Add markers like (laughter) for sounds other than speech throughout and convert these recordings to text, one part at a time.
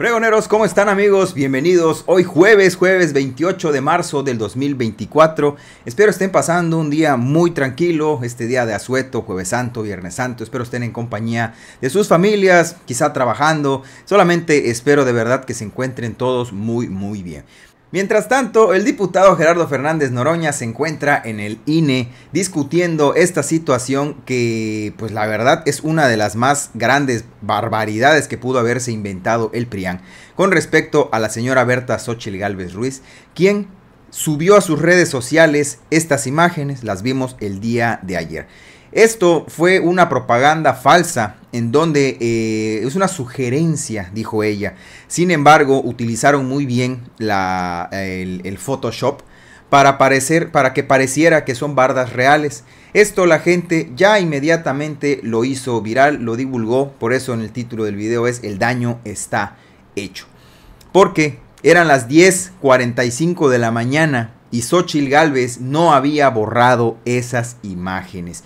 Pregoneros, ¿cómo están amigos? Bienvenidos. Hoy jueves, jueves 28 de marzo del 2024. Espero estén pasando un día muy tranquilo, este día de asueto, jueves santo, viernes santo. Espero estén en compañía de sus familias, quizá trabajando. Solamente espero de verdad que se encuentren todos muy, muy bien. Mientras tanto, el diputado Gerardo Fernández Noroña se encuentra en el INE discutiendo esta situación que, pues la verdad, es una de las más grandes barbaridades que pudo haberse inventado el PRIAN con respecto a la señora Berta Xochil Gálvez Ruiz, quien subió a sus redes sociales estas imágenes, las vimos el día de ayer. Esto fue una propaganda falsa en donde eh, es una sugerencia, dijo ella. Sin embargo, utilizaron muy bien el, Photoshop para, parecer, para que pareciera que son bardas reales. Esto la gente ya inmediatamente lo hizo viral, lo divulgó, por eso en el título del video es El daño está hecho. Porque eran las 10.45 de la mañana y Xochitl Galvez no había borrado esas imágenes.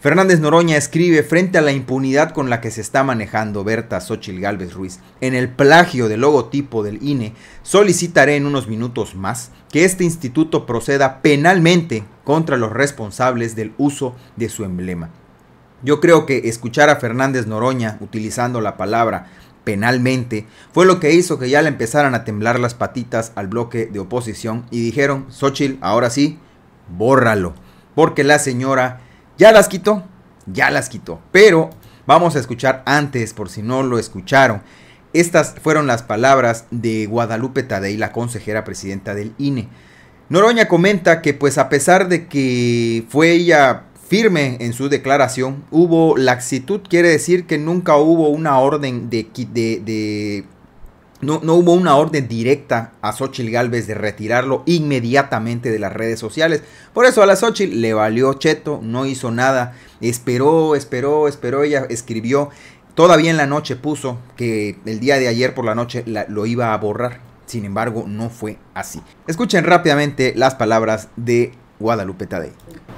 Fernández Noroña escribe frente a la impunidad con la que se está manejando Berta Xochil Gálvez Ruiz en el plagio del logotipo del INE, solicitaré en unos minutos más que este instituto proceda penalmente contra los responsables del uso de su emblema. Yo creo que escuchar a Fernández Noroña utilizando la palabra penalmente fue lo que hizo que ya le empezaran a temblar las patitas al bloque de oposición y dijeron, Xochil, ahora sí, bórralo, porque la señora ya las quitó, ya las quitó. Pero vamos a escuchar antes, por si no lo escucharon. Estas fueron las palabras de Guadalupe Tadei, la consejera presidenta del INE. Noroña comenta que pues a pesar de que fue ella firme en su declaración, hubo laxitud, quiere decir que nunca hubo una orden de, de no, hubo una orden directa a Xochitl Galvez de retirarlo inmediatamente de las redes sociales. Por eso a la Xochitl le valió cheto, no hizo nada. Esperó, esperó, esperó. Ella escribió. Todavía en la noche puso que el día de ayer por la noche lo iba a borrar. Sin embargo, no fue así. Escuchen rápidamente las palabras de Guadalupe Tadei.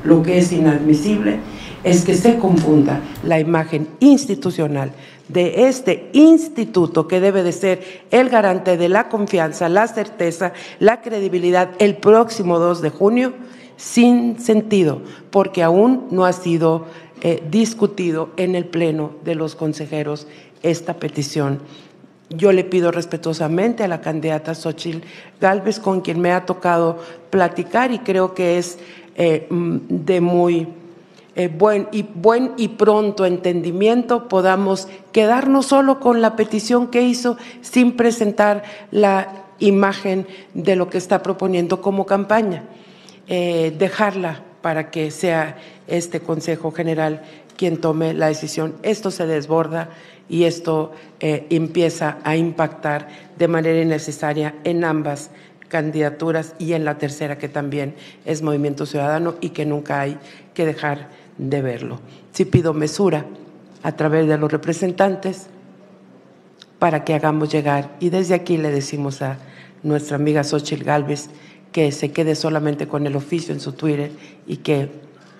Lo que es inadmisible es que se confunda la imagen institucional de este instituto que debe de ser el garante de la confianza, la certeza, la credibilidad el próximo 2 de junio sin sentido, porque aún no ha sido eh, discutido en el Pleno de los Consejeros esta petición yo le pido respetuosamente a la candidata Xochitl Gálvez, con quien me ha tocado platicar y creo que es eh, mm, de muy eh, buen, y, buen y pronto entendimiento, podamos quedarnos solo con la petición que hizo sin presentar la imagen de lo que está proponiendo como campaña, eh, dejarla para que sea este Consejo General quien tome la decisión. Esto se desborda y esto eh, empieza a impactar de manera innecesaria en ambas candidaturas y en la tercera que también es Movimiento Ciudadano y que nunca hay que dejar de verlo. Si pido mesura a través de los representantes para que hagamos llegar y desde aquí le decimos a nuestra amiga Xochitl Galvez que se quede solamente con el oficio en su Twitter y que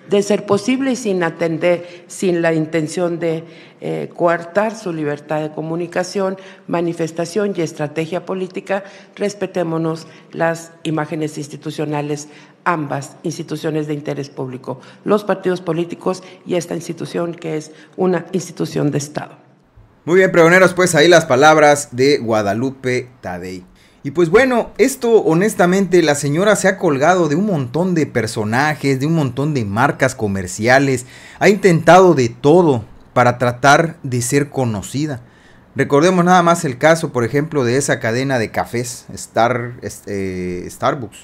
de ser posible y sin atender, sin la intención de eh, coartar su libertad de comunicación, manifestación y estrategia política, respetémonos las imágenes institucionales, ambas instituciones de interés público, los partidos políticos y esta institución que es una institución de Estado. Muy bien, pregoneros, pues ahí las palabras de Guadalupe Tadei. Y pues bueno, esto honestamente la señora se ha colgado de un montón de personajes, de un montón de marcas comerciales, ha intentado de todo para tratar de ser conocida. Recordemos nada más el caso, por ejemplo, de esa cadena de cafés, este, Starbucks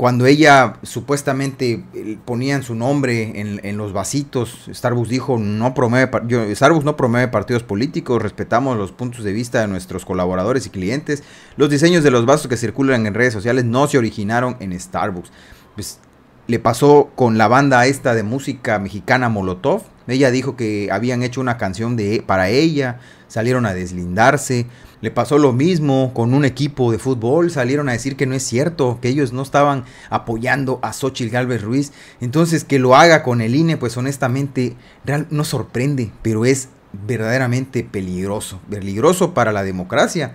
cuando ella supuestamente eh, ponían su nombre en, los vasitos, Starbucks dijo, no promueve, Starbucks no promueve partidos políticos, respetamos los puntos de vista de nuestros colaboradores y clientes. Los diseños de los vasos que circulan en redes sociales no se originaron en Starbucks. Pues, le pasó con la banda esta de música mexicana Molotov. Ella dijo que habían hecho una canción de, para ella, salieron a deslindarse. Le pasó lo mismo con un equipo de fútbol, salieron a decir que no es cierto, que ellos no estaban apoyando a Xochitl Galvez Ruiz. Entonces que lo haga con el INE, pues honestamente no sorprende, pero es verdaderamente peligroso, peligroso para la democracia.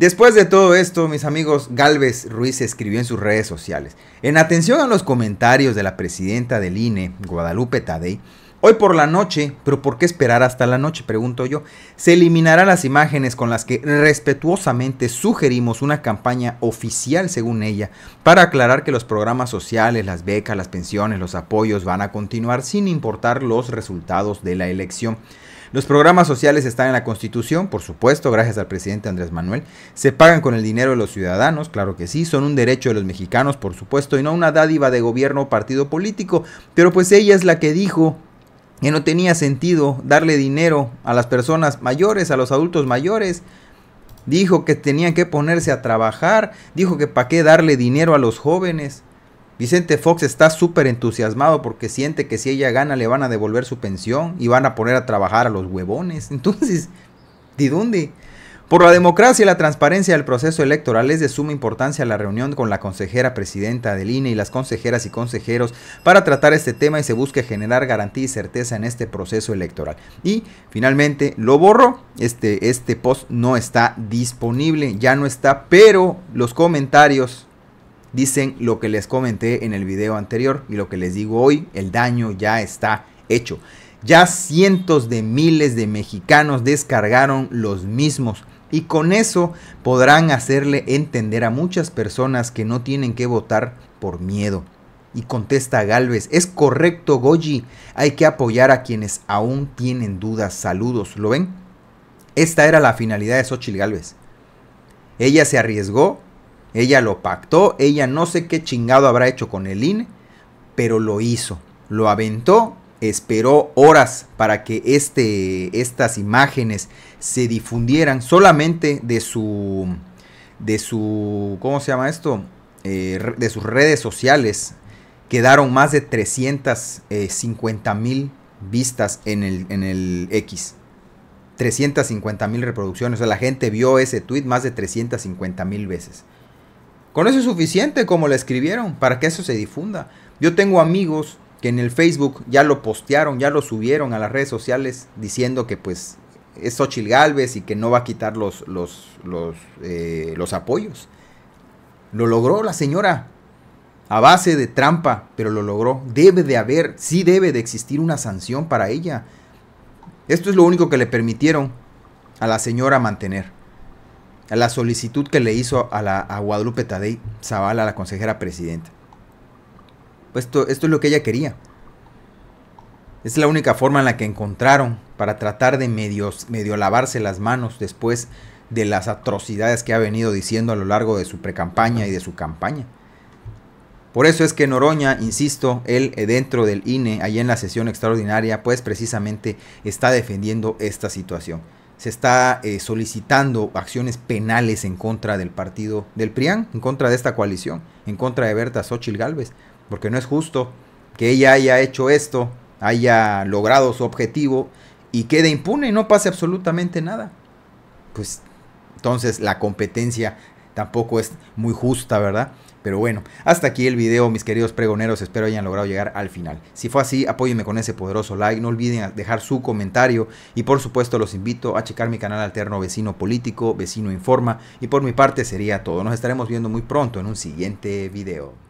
Después de todo esto, mis amigos, Galvez Ruiz escribió en sus redes sociales, en atención a los comentarios de la presidenta del INE, Guadalupe Tadei, Hoy por la noche, pero ¿por qué esperar hasta la noche? Pregunto yo. Se eliminarán las imágenes con las que respetuosamente sugerimos una campaña oficial, según ella, para aclarar que los programas sociales, las becas, las pensiones, los apoyos van a continuar sin importar los resultados de la elección. Los programas sociales están en la Constitución, por supuesto, gracias al presidente Andrés Manuel. Se pagan con el dinero de los ciudadanos, claro que sí, son un derecho de los mexicanos, por supuesto, y no una dádiva de gobierno o partido político. Pero pues ella es la que dijo que no tenía sentido darle dinero a las personas mayores, a los adultos mayores. Dijo que tenían que ponerse a trabajar, dijo que para qué darle dinero a los jóvenes. Vicente Fox está súper entusiasmado porque siente que si ella gana le van a devolver su pensión y van a poner a trabajar a los huevones. (laughs) Entonces, ¿de dónde? Por la democracia y la transparencia del proceso electoral es de suma importancia la reunión con la consejera presidenta del INE y las consejeras y consejeros para tratar este tema y se busque generar garantía y certeza en este proceso electoral. Y finalmente lo borro, este, este post no está disponible, ya no está, pero los comentarios dicen lo que les comenté en el video anterior y lo que les digo hoy, el daño ya está hecho. Ya cientos de miles de mexicanos descargaron los mismos y con eso podrán hacerle entender a muchas personas que no tienen que votar por miedo. Y contesta Galvez, es correcto Goji, hay que apoyar a quienes aún tienen dudas. Saludos, ¿lo ven? Esta era la finalidad de Xochitl Galvez. Ella se arriesgó, ella lo pactó, ella no sé qué chingado habrá hecho con el INE, pero lo hizo, lo aventó esperó horas para que este, estas imágenes se difundieran solamente de su, de su, ¿cómo se llama esto? Eh, de sus redes sociales. Quedaron más de 350 eh, mil vistas en el, en el X. 350 mil reproducciones. O sea, la gente vio ese tweet más de 350 mil veces. Con eso es suficiente como lo escribieron para que eso se difunda. Yo tengo amigos que en el Facebook ya lo postearon, ya lo subieron a las redes sociales diciendo que pues es Xochitl Galvez y que no va a quitar los, los, eh, los, apoyos. Lo logró la señora a base de trampa, pero lo logró. Debe de haber, sí debe de existir una sanción para ella. Esto es lo único que le permitieron a la señora mantener. A la solicitud que le hizo a, la, Guadalupe Tadei Zavala, la consejera presidenta. Pues, esto, es lo que ella quería. Es la única forma en la que encontraron para tratar de medio lavarse las manos después de las atrocidades que ha venido diciendo a lo largo de su precampaña y de su campaña. Por eso es que Noroña, insisto, él eh, dentro del INE, allá en la sesión extraordinaria, pues precisamente está defendiendo esta situación. Se está eh, solicitando acciones penales en contra del partido del PRIAN, en contra de esta coalición, en contra de Berta Xochitl Galvez, porque no es justo que ella haya hecho esto, haya logrado su objetivo y quede impune y no pase absolutamente nada. Pues entonces la competencia tampoco es muy justa, ¿verdad? Pero bueno, hasta aquí el video, mis queridos pregoneros, espero hayan logrado llegar al final. Si fue así, apóyenme con ese poderoso like, no olviden dejar su comentario y por supuesto los invito a checar mi canal alterno Vecino Político, Vecino Informa y por mi parte sería todo. Nos estaremos viendo muy pronto en un siguiente video.